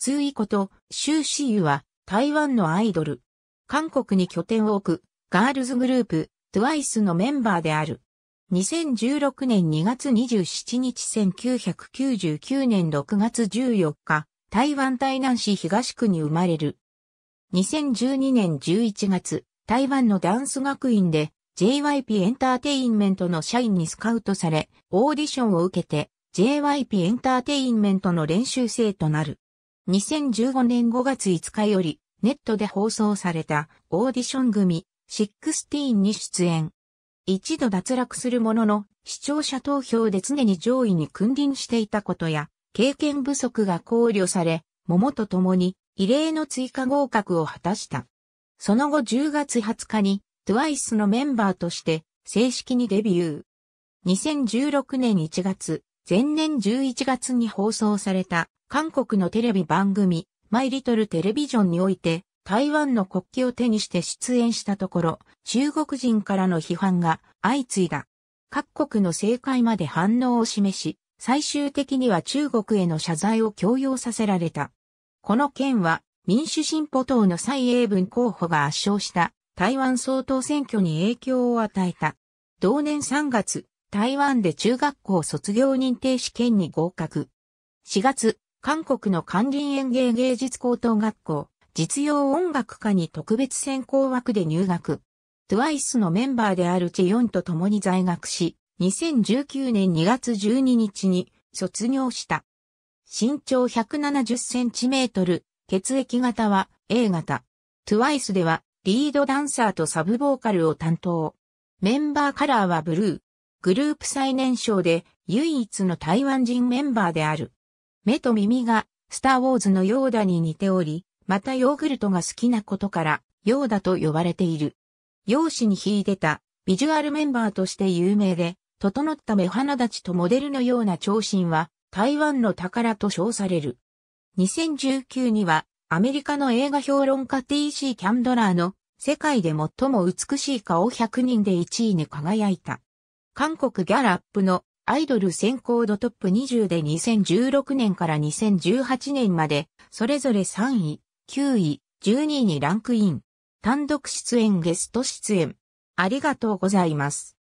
通意こと周志優は台湾のアイドル。韓国に拠点を置くガールズグループトゥワイスのメンバーである。2016年2月27日1999年6月14日、台湾台南市東区に生まれる。2012年11月、台湾のダンス学院で JYP エンターテインメントの社員にスカウトされ、オーディションを受けて JYP エンターテインメントの練習生となる。2015年5月5日よりネットで放送されたオーディション組16に出演。一度脱落するものの視聴者投票で常に上位に君臨していたことや経験不足が考慮され、桃と共に異例の追加合格を果たした。その後10月20日に TWICE のメンバーとして正式にデビュー。2016年1月、前年11月に放送された韓国のテレビ番組、マイリトルテレビジョンにおいて、台湾の国旗を手にして出演したところ、中国人からの批判が相次いだ。各国の政界まで反応を示し、最終的には中国への謝罪を強要させられた。この件は民主進歩党の蔡英文候補が圧勝した台湾総統選挙に影響を与えた。同年3月、台湾で中学校卒業認定試験に合格。4月、韓国の管理園芸芸術高等学校、実用音楽科に特別専攻枠で入学。TWICE のメンバーであるチェヨンと共に在学し、2019年2月12日に卒業した。身長170センチメートル、血液型は A 型。TWICE ではリードダンサーとサブボーカルを担当。メンバーカラーはブルー。グループ最年少で唯一の台湾人メンバーである。目と耳がスター・ウォーズのヨーダに似ており、またヨーグルトが好きなことからヨーダと呼ばれている。容姿に秀でたビジュアルメンバーとして有名で、整った目鼻立ちとモデルのような長身は台湾の宝と称される。2019にはアメリカの映画評論家 T.C. キャンドラーの世界で最も美しい顔100人で1位に輝いた。韓国ギャラップのアイドル選考度トップ20で2016年から2018年まで、それぞれ3位、9位、12位にランクイン。単独出演ゲスト出演。ありがとうございます。